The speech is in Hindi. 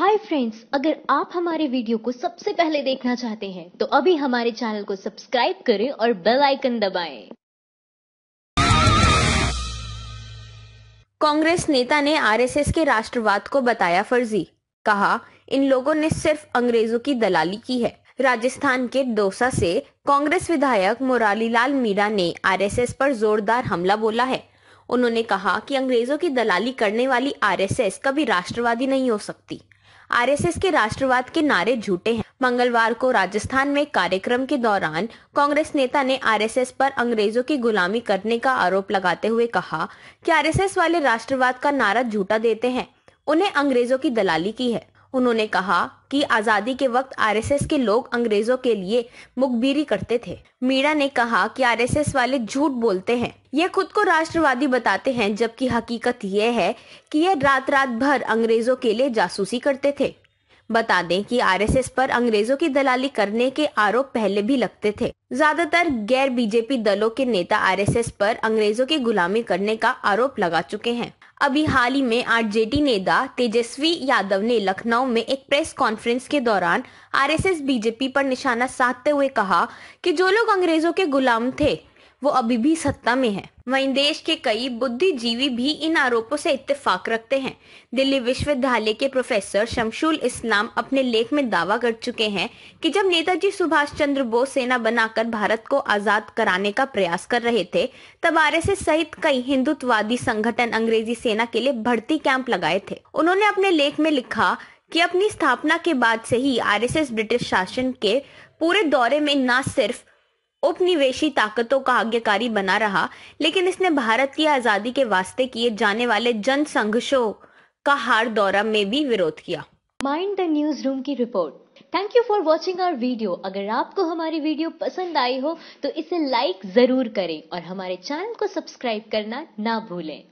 हाय फ्रेंड्स अगर आप हमारे वीडियो को सबसे पहले देखना चाहते हैं तो अभी हमारे चैनल को सब्सक्राइब करें और बेल आइकन दबाएं। कांग्रेस नेता ने आरएसएस के राष्ट्रवाद को बताया फर्जी कहा इन लोगों ने सिर्फ अंग्रेजों की दलाली की है राजस्थान के दौसा से कांग्रेस विधायक मुरारी लाल मीणा ने आरएसएस पर जोरदार हमला बोला है उन्होंने कहा कि अंग्रेजों की दलाली करने वाली आरएसएस कभी राष्ट्रवादी नहीं हो सकती आरएसएस के राष्ट्रवाद के नारे झूठे हैं मंगलवार को राजस्थान में कार्यक्रम के दौरान कांग्रेस नेता ने आरएसएस पर अंग्रेजों की गुलामी करने का आरोप लगाते हुए कहा कि आरएसएस वाले राष्ट्रवाद का नारा झूठा देते हैं उन्हें अंग्रेजों की दलाली की है उन्होंने कहा कि आज़ादी के वक्त आरएसएस के लोग अंग्रेजों के लिए मुखबिरी करते थे मीणा ने कहा कि आरएसएस वाले झूठ बोलते हैं ये खुद को राष्ट्रवादी बताते हैं जबकि हकीकत यह है कि ये रात रात भर अंग्रेजों के लिए जासूसी करते थे बता दें कि आरएसएस पर अंग्रेजों की दलाली करने के आरोप पहले भी लगते थे ज्यादातर गैर बीजेपी दलों के नेता आरएसएस पर अंग्रेजों की गुलामी करने का आरोप लगा चुके हैं अभी हाल ही में आरजेडी नेता तेजस्वी यादव ने लखनऊ में एक प्रेस कॉन्फ्रेंस के दौरान आरएसएस बीजेपी पर निशाना साधते हुए कहा कि जो लोग अंग्रेजों के गुलाम थे वो अभी भी सत्ता में है वहीं देश के कई बुद्धिजीवी भी इन आरोपों से इत्तेफाक रखते हैं दिल्ली विश्वविद्यालय के प्रोफेसर शमशुल इस्लाम अपने लेख में दावा कर चुके हैं कि जब नेताजी सुभाष चंद्र बोस सेना बनाकर भारत को आजाद कराने का प्रयास कर रहे थे तब आर एस सहित कई हिंदुत्ववादी संगठन अंग्रेजी सेना के लिए भर्ती कैंप लगाए थे उन्होंने अपने लेख में लिखा कि अपनी स्थापना के बाद से ही आरएसएस ब्रिटिश शासन के पूरे दौरे में न सिर्फ उपनिवेशी ताकतों का आज्ञाकारी बना रहा लेकिन इसने भारत की आजादी के वास्ते किए जाने वाले जन संघर्षों का हार दौरा में भी विरोध किया माइंड द न्यूज रूम की report thank you for watching our video अगर आपको हमारी वीडियो पसंद आई हो तो इसे लाइक जरूर करें और हमारे चैनल को सब्सक्राइब करना ना भूलें